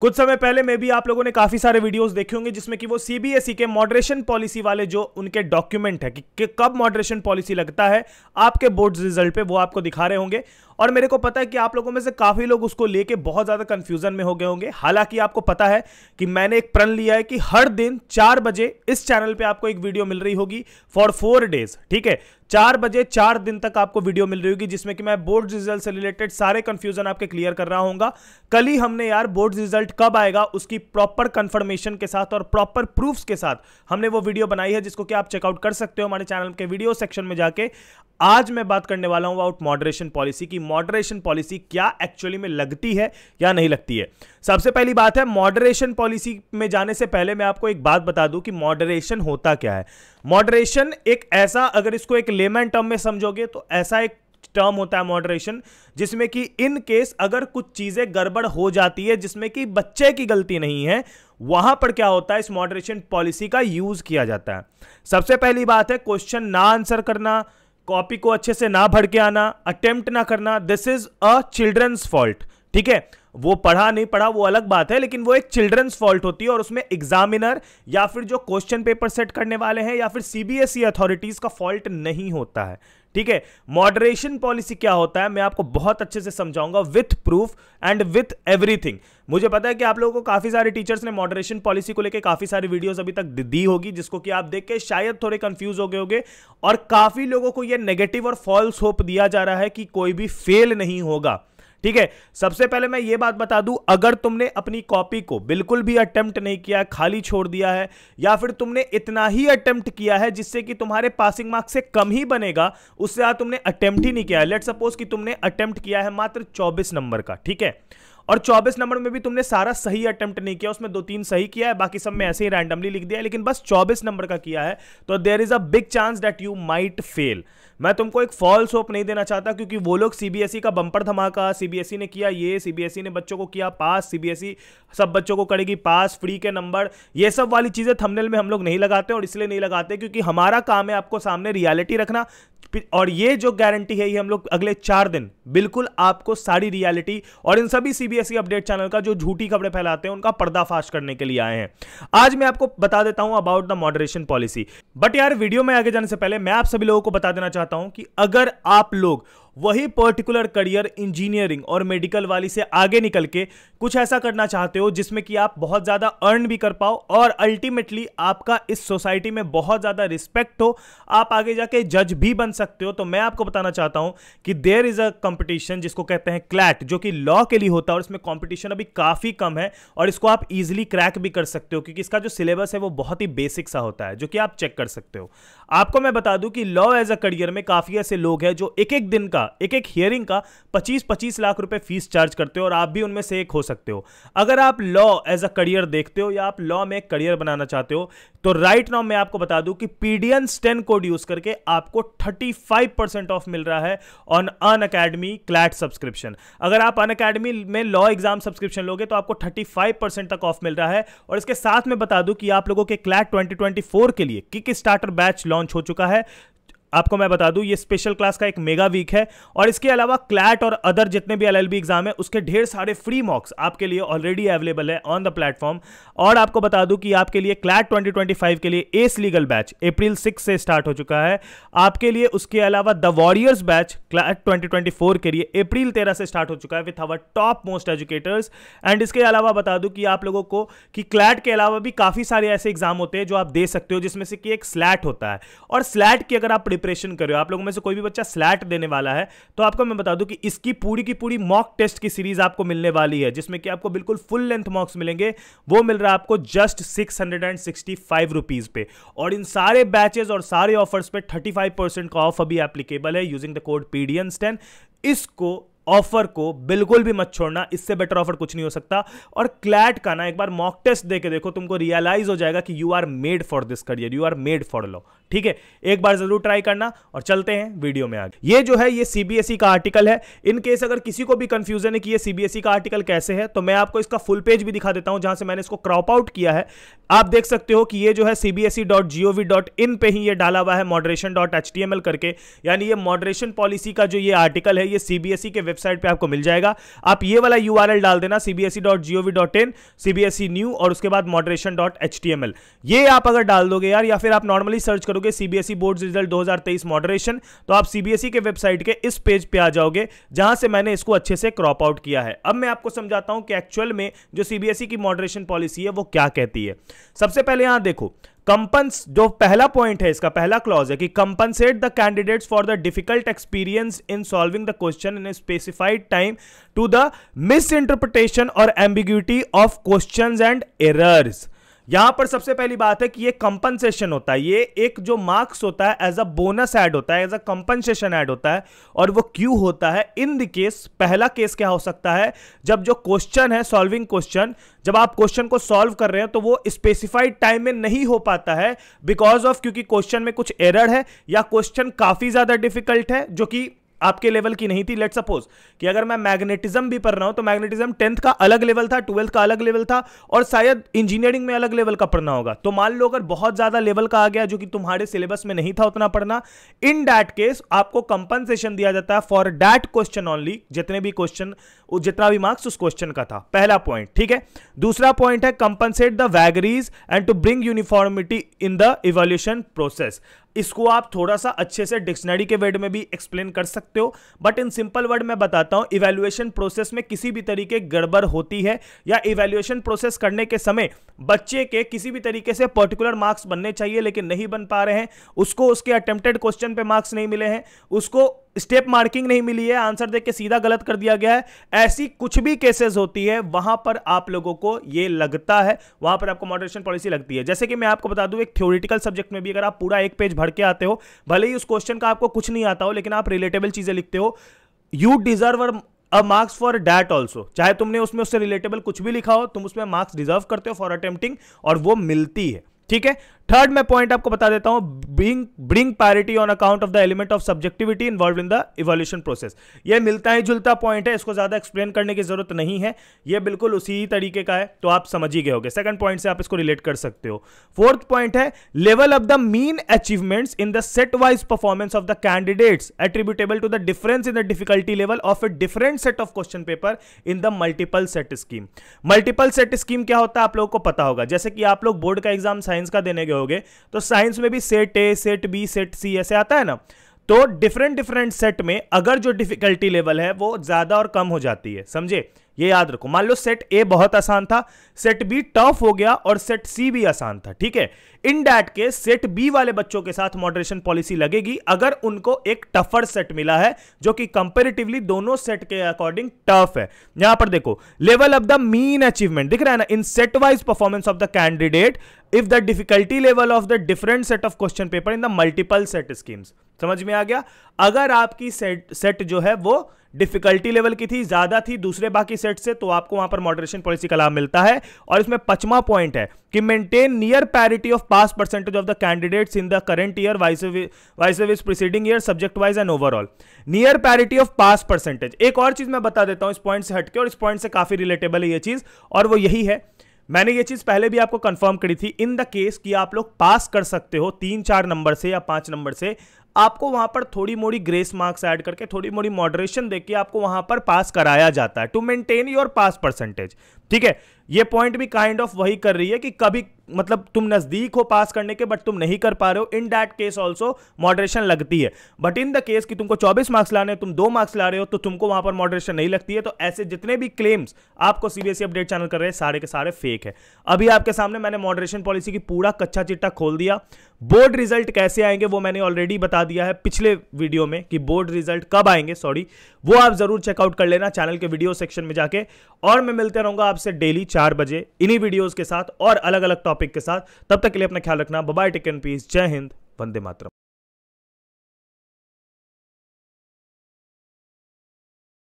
कुछ समय पहले में भी आप लोगों ने काफी सारे वीडियोस देखे होंगे जिसमें कि वो सीबीएसई e के मॉडरेशन पॉलिसी वाले जो उनके डॉक्यूमेंट है कि, कि कब मॉडरेशन पॉलिसी लगता है आपके बोर्ड रिजल्ट पे वो आपको दिखा रहे होंगे और मेरे को पता है कि आप लोगों में से काफ़ी लोग उसको लेके बहुत ज़्यादा कंफ्यूजन में हो गए होंगे हालांकि आपको पता है कि मैंने एक प्रण लिया है कि हर दिन चार बजे इस चैनल पर आपको एक वीडियो मिल रही होगी फॉर फोर डेज ठीक है चार बजे चार दिन तक आपको वीडियो मिल रही होगी जिसमें कि मैं बोर्ड रिजल्ट से रिलेटेड सारे कंफ्यूजन आपके क्लियर कर रहा हूँ कल ही हमने यार बोर्ड रिजल्ट कब आएगा उसकी प्रॉपर कंफर्मेशन के साथ और प्रॉपर प्रूफ्स के साथ हमने वो वीडियो बनाई है जिसको कि आप चेकआउट कर सकते हो हमारे चैनल के वीडियो सेक्शन में जाके आज मैं बात करने वाला हूं अबाउट मॉडरेशन पॉलिसी की मॉडरेशन पॉलिसी क्या एक्चुअली में लगती है या नहीं लगती है सबसे पहली बात है मॉडरेशन पॉलिसी में जाने से पहले मैं आपको एक बात बता दूं कि मॉडरेशन होता क्या है मॉडरेशन एक ऐसा अगर इसको एक लेमन टर्म में समझोगे तो ऐसा एक टर्म होता है मॉडरेशन जिसमें कि इन केस अगर कुछ चीजें गड़बड़ हो जाती है जिसमें कि बच्चे की गलती नहीं है वहां पर क्या होता है इस मॉडरेशन पॉलिसी का यूज किया जाता है सबसे पहली बात है क्वेश्चन ना आंसर करना कॉपी को अच्छे से ना भर के आना अटेम्प्ट ना करना this is a children's fault ठीक है वो पढ़ा नहीं पढ़ा वो अलग बात है लेकिन वो एक चिल्ड्रंस फॉल्ट होती है और उसमें एग्जामिनर या फिर जो क्वेश्चन पेपर सेट करने वाले हैं या फिर सीबीएसई अथॉरिटीज e का फॉल्ट नहीं होता है ठीक है मॉडरेशन पॉलिसी क्या होता है मैं आपको बहुत अच्छे से समझाऊंगा with proof and with everything मुझे पता है कि आप लोगों को काफी सारे टीचर्स ने मॉडरेशन पॉलिसी को लेकर काफी सारी वीडियोस अभी तक दी होगी जिसको कि आप देख के शायद थोड़े कंफ्यूज हो गए होंगे और काफी लोगों को यह नेगेटिव और फॉल्स होप दिया जा रहा है कि कोई भी फेल नहीं होगा ठीक है सबसे पहले मैं ये बात बता दूं अगर तुमने अपनी कॉपी को बिल्कुल भी अटेम्प्ट नहीं किया खाली छोड़ दिया है या फिर तुमने इतना ही अटेम्प्ट किया है जिससे कि तुम्हारे पासिंग मार्क्स से कम ही बनेगा उससे आज तुमने अटेम्प्ट ही नहीं किया है लेट सपोज कि तुमने अटेम्प्ट किया है मात्र चौबीस नंबर का ठीक है और 24 नंबर में भी तुमने सारा सही अटेम्प्ट नहीं किया उसमें दो तीन सही किया है बाकी सब में ऐसे ही रैंडमली लिख दिया है लेकिन बस 24 नंबर का किया है तो there is a big chance that you might fail मैं तुमको एक फॉल्स होप नहीं देना चाहता क्योंकि वो लोग सीबीएसई e का बंपर धमाका सीबीएसई e ने किया ये सीबीएसई e ने बच्चों को किया पास सीबीएसई सब बच्चों को करेगी पास फ्री के नंबर ये सब वाली चीज़ें थंबनेल में हम लोग नहीं लगाते और इसलिए नहीं लगाते क्योंकि हमारा काम है आपको सामने रियलिटी रखना और ये जो गारंटी है ये हम लोग अगले चार दिन बिल्कुल आपको सारी रियलिटी और इन सभी सीबीएसई सीबीएसई अपडेट चैनल का जो झूठी खबरें फैलाते हैं उनका पर्दाफाश करने के लिए आए हैं आज मैं आपको बता देता हूं about the moderation policy but यार वीडियो में आगे जाने से पहले मैं आप सभी लोगों को बता देना चाहता हूं कि अगर आप लोग वही पर्टिकुलर करियर इंजीनियरिंग और मेडिकल वाली से आगे निकल के कुछ ऐसा करना चाहते हो जिसमें कि आप बहुत ज़्यादा अर्न भी कर पाओ और अल्टीमेटली आपका इस सोसाइटी में बहुत ज़्यादा रिस्पेक्ट हो आप आगे जाके जज भी बन सकते हो तो मैं आपको बताना चाहता हूँ कि देर इज़ अ कॉम्पिटिशन जिसको कहते हैं क्लैट जो कि लॉ के लिए होता है और इसमें कॉम्पिटिशन अभी काफ़ी कम है और इसको आप ईजिली क्रैक भी कर सकते हो क्योंकि इसका जो सिलेबस है वो बहुत ही बेसिक सा होता है जो कि आप चेक कर सकते हो आपको मैं बता दूं कि लॉ एज अ करियर में काफ़ी ऐसे लोग हैं जो एक एक दिन का का एक एक हियरिंग का 25-25 लाख रुपए फीस चार्ज करते हो और आप भी उनमें से एक हो सकते हो अगर आप लॉ एज अ करियर देखते हो या आप लॉ में करियर बनाना चाहते हो तो राइट नाउ मैं आपको बता दूं कि पीडीएन स्टेन कोड यूज करके आपको 35 परसेंट ऑफ मिल रहा है on Unacademy CLAT subscription अगर आप अन अकेडमी में लॉ एग्जाम सब्सक्रिप्शन लोगे तो आपको 35 परसेंट तक ऑफ मिल रहा है और इसके साथ में बता दूं कि आप लोगों के क्लैट 2024 के लिए किक स्टार्टर बैच लॉन्च हो चुका है आपको मैं बता दूं ये स्पेशल क्लास का एक मेगा वीक है और इसके अलावा क्लैट और अदर जितने भी एलएलबी एग्जाम है उसके ढेर सारे फ्री मॉक्स आपके लिए ऑलरेडी अवेलेबल है ऑन द प्लेटफॉर्म और आपको बता दूं कि आपके लिए क्लैट 2025 के लिए ace legal batch April six से स्टार्ट हो चुका है आपके लिए उसके अलावा the warriors batch CLAT twenty के लिए अप्रैल तेरह से स्टार्ट हो चुका है with our topmost educators and इसके अलावा बता दूं कि आप लोगों को कि क्लैट के अलावा भी काफी सारे ऐसे एग्जाम होते हैं जो आप दे सकते हो जिसमें से कि एक स्लैट होता है और स्लैट की अगर आप प्रिपरेशन कर रहे हो आप लोगों में से कोई भी बच्चा स्लैट देने वाला है तो आपको मैं बता दूं कि इसकी पूरी की पूरी मॉक टेस्ट की सीरीज आपको मिलने वाली है जिसमें कि आपको बिल्कुल फुल लेंथ मॉक्स मिलेंगे वो मिल रहा है आपको just six hundred and sixty five rupees पे और इन सारे बैचेज और सारे ऑफर्स पे थर्टी फाइव परसेंट का ऑफ अभी एप्लीकेबल है using the code PDN ten इसको ऑफर को बिल्कुल भी मत छोड़ना इससे बेटर ऑफर कुछ नहीं हो सकता और क्लैट का ना एक बार मॉक टेस्ट देके देखो तुमको रियलाइज हो जाएगा कि you are made for this career you are made for law ठीक है एक बार जरूर ट्राई करना और चलते हैं वीडियो में आगे ये जो है ये सीबीएसई e का आर्टिकल है इन केस अगर किसी को भी कंफ्यूजन है कि ये सीबीएसई e का आर्टिकल कैसे है तो मैं आपको इसका फुल पेज भी दिखा देता हूं जहां से मैंने इसको क्रॉप आउट किया है आप देख सकते हो कि ये जो है CBSE dot gov dot in पे ही ये डाला हुआ है moderation dot H T M L करके यानी ये मॉडरेशन पॉलिसी का जो ये आर्टिकल है ये सीबीएसई e के वेबसाइट पे आपको मिल जाएगा आप ये वाला यू आर एल डाल देना CBSE dot gov dot in CBSE new और उसके बाद moderation dot H T M L ये आप अगर डाल दोगे यार या फिर आप नॉर्मली सर्च करो करोगे सीबीएसई बोर्ड रिजल्ट 2023 मॉडरेशन तो आप सीबीएसई e के वेबसाइट के इस पेज पे आ जाओगे जहां से मैंने इसको अच्छे से क्रॉप आउट किया है अब मैं आपको समझाता हूं कि एक्चुअल में जो सीबीएसई e की मॉडरेशन पॉलिसी है वो क्या कहती है सबसे पहले यहां देखो कंपन्स जो पहला पॉइंट है इसका पहला क्लॉज है कि compensate the candidates for the difficult experience in solving the question in specified time to the misinterpretation और ambiguity of question and errors यहां पर सबसे पहली बात है कि ये कंपनसेशन होता है ये एक जो मार्क्स होता है एज अ बोनस ऐड होता है एज अ कंपनसेशन ऐड होता है और वो क्यू होता है इन द केस पहला केस क्या हो सकता है जब जो क्वेश्चन है सॉल्विंग क्वेश्चन जब आप क्वेश्चन को सॉल्व कर रहे हैं तो वो स्पेसिफाइड टाइम में नहीं हो पाता है बिकॉज ऑफ क्योंकि क्वेश्चन में कुछ एरर है या क्वेश्चन काफी ज्यादा डिफिकल्ट है जो कि आपके लेवल की नहीं थी लेट सपोज कि अगर मैं मैग्नेटिज्म भी पढ़ रहा हूं तो मैग्नेटिज्म टेंथ का अलग लेवल था ट्वेल्थ का अलग लेवल था और शायद इंजीनियरिंग में अलग लेवल का पढ़ना होगा तो मान लो अगर बहुत ज्यादा लेवल का आ गया जो कि तुम्हारे सिलेबस में नहीं था उतना पढ़ना इन डैट केस आपको कंपनसेशन दिया जाता है फॉर डैट क्वेश्चन ओनली जितने भी क्वेश्चन जितना भी मार्क्स उस क्वेश्चन का था पहला पॉइंट ठीक है दूसरा पॉइंट है compensate the vagaries and to bring uniformity in the evaluation process इसको आप थोड़ा सा अच्छे से डिक्शनरी के वर्ड में भी एक्सप्लेन कर सकते हो बट इन सिंपल वर्ड में बताता हूँ इवेल्युएशन प्रोसेस में किसी भी तरीके गड़बड़ होती है या इवेल्युएशन प्रोसेस करने के समय बच्चे के किसी भी तरीके से पर्टिकुलर मार्क्स बनने चाहिए लेकिन नहीं बन पा रहे हैं उसको उसके अटेम्प्टेड क्वेश्चन पे मार्क्स नहीं मिले हैं उसको स्टेप मार्किंग नहीं मिली है आंसर देख के सीधा गलत कर दिया गया है ऐसी कुछ भी केसेस होती है वहां पर आप लोगों को ये लगता है वहां पर आपको मॉडरेशन पॉलिसी लगती है जैसे कि मैं आपको बता दूं एक थ्योरिटिकल सब्जेक्ट में भी अगर आप पूरा एक पेज भर के आते हो भले ही उस क्वेश्चन का आपको कुछ नहीं आता हो लेकिन आप रिलेटेबल चीजें लिखते हो you deserve a marks for that also चाहे तुमने उसमें उससे रिलेटेबल कुछ भी लिखा हो तुम उसमें मार्क्स डिजर्व करते हो फॉर अटेम्प्टिंग और वो मिलती है ठीक है थर्ड मैं पॉइंट आपको बता देता हूं bring bring parity on account of the element of subjectivity involve in the evaluation process ये मिलता ही जुलता पॉइंट है इसको ज्यादा एक्सप्लेन करने की जरूरत नहीं है ये बिल्कुल उसी तरीके का है तो आप समझ ही गए होगे सेकंड पॉइंट से आप इसको रिलेट कर सकते हो फोर्थ पॉइंट है level of the mean achievements in the set wise performance of the candidates attributable to the difference in the difficulty level of a different set of question paper in the multiple set scheme multiple set scheme क्या होता है आप लोगों को पता होगा जैसे कि आप लोग बोर्ड का एग्जाम साइंस का देने गए होगे तो साइंस में भी set A set B set C ऐसे आता है ना तो डिफरेंट डिफरेंट सेट में अगर जो डिफिकल्टी लेवल है वो ज़्यादा और कम हो जाती है समझे ये याद रखो मान लो सेट ए बहुत आसान था सेट बी टफ हो गया और सेट सी भी आसान था ठीक है इन डैट के सेट बी वाले बच्चों के साथ मॉडरेशन पॉलिसी लगेगी अगर उनको एक टफर सेट मिला है जो कि कंपेरेटिवली दोनों सेट के अकॉर्डिंग टफ है यहां पर देखो level of the mean achievement दिख रहा है ना in set wise performance of the candidate if the difficulty level of the different set of question paper in the multiple set schemes समझ में आ गया अगर आपकी सेट सेट जो है वो डिफिकल्टी लेवल की थी ज़्यादा थी दूसरे बाकी सेट से तो आपको वहां पर मॉडरेशन पॉलिसी का लाभ मिलता है और इसमें पचवा पॉइंट है कि maintain near parity of pass percentage of the candidates in the current year vis-a-vis preceding year subject wise and overall near parity of pass percentage एक और चीज़ मैं बता देता हूं इस पॉइंट से हटके और इस पॉइंट से काफ़ी रिलेटेबल है ये चीज़ और वो यही है मैंने ये चीज़ पहले भी आपको कंफर्म करी थी इन द केस कि आप लोग पास कर सकते हो तीन चार नंबर से या पांच नंबर से आपको वहां पर थोड़ी मोड़ी ग्रेस मार्क्स ऐड करके थोड़ी मोड़ी मॉडरेशन देके आपको वहां पर पास कराया जाता है to maintain your pass percentage ठीक है ये पॉइंट भी काइंड kind ऑफ of वही कर रही है कि कभी मतलब तुम नज़दीक हो पास करने के बट तुम नहीं कर पा रहे हो in that case also moderation लगती है बट इन द केस कि तुमको 24 मार्क्स लाने तुम दो मार्क्स ला रहे हो तो तुमको वहां पर मॉडरेशन नहीं लगती है तो ऐसे जितने भी क्लेम्स आपको सीबीएसई अपडेट चैनल कर रहे हैं सारे के सारे फेक है अभी आपके सामने मैंने मॉडरेशन पॉलिसी की पूरा कच्चा चिट्टा खोल दिया बोर्ड रिजल्ट कैसे आएंगे वो मैंने ऑलरेडी बता दिया है पिछले वीडियो में कि बोर्ड रिजल्ट कब आएंगे सॉरी वो आप जरूर चेकआउट कर लेना चैनल के वीडियो सेक्शन में जाके और मैं मिलते रहूंगा आप आपसे डेली चार बजे इन्हीं वीडियोस के साथ और अलग अलग टॉपिक के साथ तब तक के लिए अपना ख्याल रखना बबाई टेक एंड पीस जय हिंद वंदे मातरम